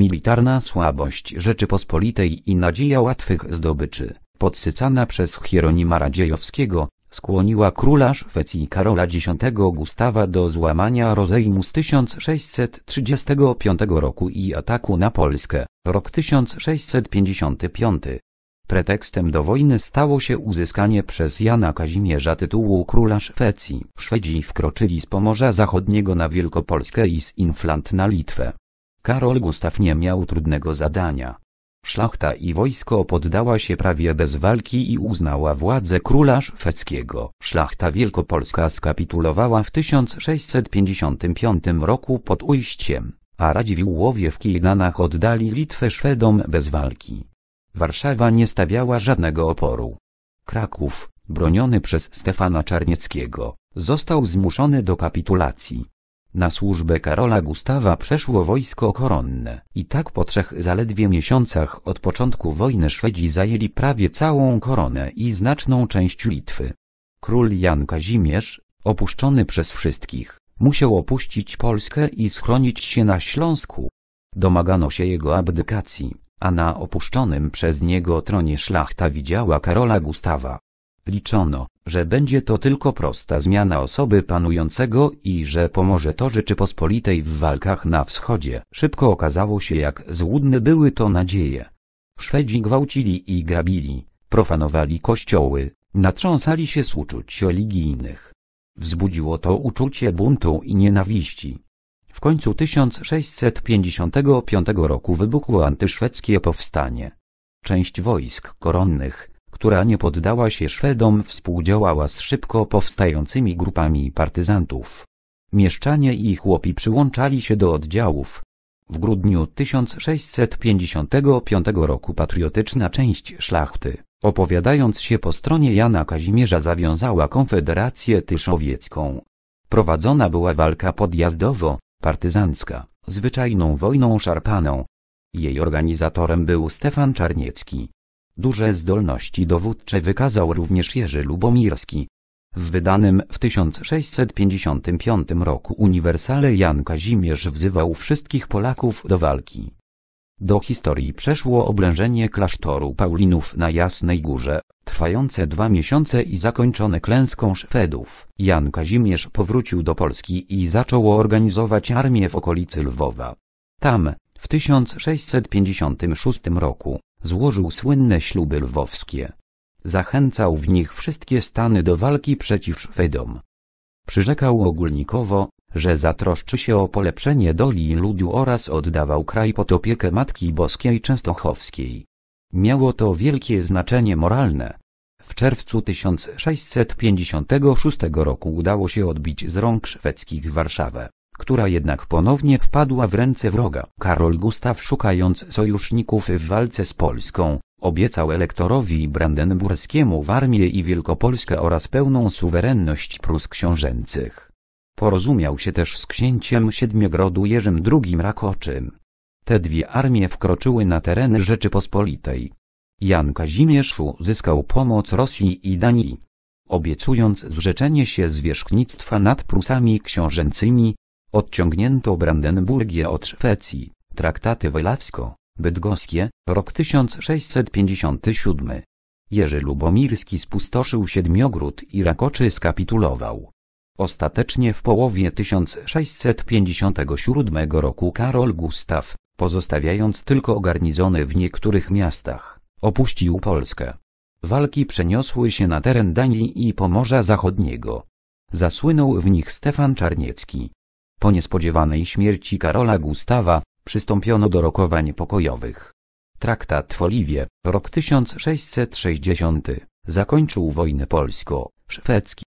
Militarna słabość Rzeczypospolitej i nadzieja łatwych zdobyczy, podsycana przez Hieronima Radziejowskiego, skłoniła króla Szwecji Karola X Gustawa do złamania Rozejmu z 1635 roku i ataku na Polskę, rok 1655. Pretekstem do wojny stało się uzyskanie przez Jana Kazimierza tytułu króla Szwecji. Szwedzi wkroczyli z Pomorza Zachodniego na Wielkopolskę i z Inflant na Litwę. Karol Gustaw nie miał trudnego zadania. Szlachta i wojsko poddała się prawie bez walki i uznała władzę króla szwedzkiego. Szlachta wielkopolska skapitulowała w 1655 roku pod ujściem, a Radziwiłłowie w Kijdanach oddali Litwę Szwedom bez walki. Warszawa nie stawiała żadnego oporu. Kraków, broniony przez Stefana Czarnieckiego, został zmuszony do kapitulacji. Na służbę Karola Gustawa przeszło wojsko koronne i tak po trzech zaledwie miesiącach od początku wojny Szwedzi zajęli prawie całą koronę i znaczną część Litwy. Król Jan Kazimierz, opuszczony przez wszystkich, musiał opuścić Polskę i schronić się na Śląsku. Domagano się jego abdykacji, a na opuszczonym przez niego tronie szlachta widziała Karola Gustawa, Liczono, że będzie to tylko prosta zmiana osoby panującego i że pomoże to Rzeczypospolitej w walkach na wschodzie. Szybko okazało się jak złudne były to nadzieje. Szwedzi gwałcili i grabili, profanowali kościoły, natrząsali się z uczuć religijnych. Wzbudziło to uczucie buntu i nienawiści. W końcu 1655 roku wybuchło antyszwedzkie powstanie. Część wojsk koronnych, która nie poddała się Szwedom współdziałała z szybko powstającymi grupami partyzantów. Mieszczanie i chłopi przyłączali się do oddziałów. W grudniu 1655 roku patriotyczna część szlachty, opowiadając się po stronie Jana Kazimierza zawiązała Konfederację Tyszowiecką. Prowadzona była walka podjazdowo-partyzancka, zwyczajną wojną szarpaną. Jej organizatorem był Stefan Czarniecki, Duże zdolności dowódcze wykazał również Jerzy Lubomirski. W wydanym w 1655 roku uniwersale Jan Kazimierz wzywał wszystkich Polaków do walki. Do historii przeszło oblężenie klasztoru Paulinów na Jasnej Górze, trwające dwa miesiące i zakończone klęską Szwedów. Jan Kazimierz powrócił do Polski i zaczął organizować armię w okolicy Lwowa. Tam, w 1656 roku, złożył słynne śluby lwowskie. Zachęcał w nich wszystkie stany do walki przeciw Szwedom. Przyrzekał ogólnikowo, że zatroszczy się o polepszenie doli ludu oraz oddawał kraj pod opiekę Matki Boskiej Częstochowskiej. Miało to wielkie znaczenie moralne. W czerwcu 1656 roku udało się odbić z rąk szwedzkich Warszawę która jednak ponownie wpadła w ręce wroga. Karol Gustaw szukając sojuszników w walce z Polską, obiecał elektorowi brandenburskiemu w armię i Wielkopolskę oraz pełną suwerenność Prus książęcych. Porozumiał się też z księciem Siedmiogrodu Jerzym II Rakoczym. Te dwie armie wkroczyły na tereny Rzeczypospolitej. Jan Kazimierz uzyskał pomoc Rosji i Danii. Obiecując zrzeczenie się zwierzchnictwa nad Prusami książęcymi, Odciągnięto Brandenburgię od Szwecji, traktaty Wejlawsko-Bydgoskie, rok 1657. Jerzy Lubomirski spustoszył Siedmiogród i Rakoczy skapitulował. Ostatecznie w połowie 1657 roku Karol Gustaw, pozostawiając tylko garnizony w niektórych miastach, opuścił Polskę. Walki przeniosły się na teren Danii i Pomorza Zachodniego. Zasłynął w nich Stefan Czarniecki, po niespodziewanej śmierci Karola Gustawa, przystąpiono do rokowań pokojowych. Traktat w Oliwie, rok 1660, zakończył wojnę polsko-szwedzki.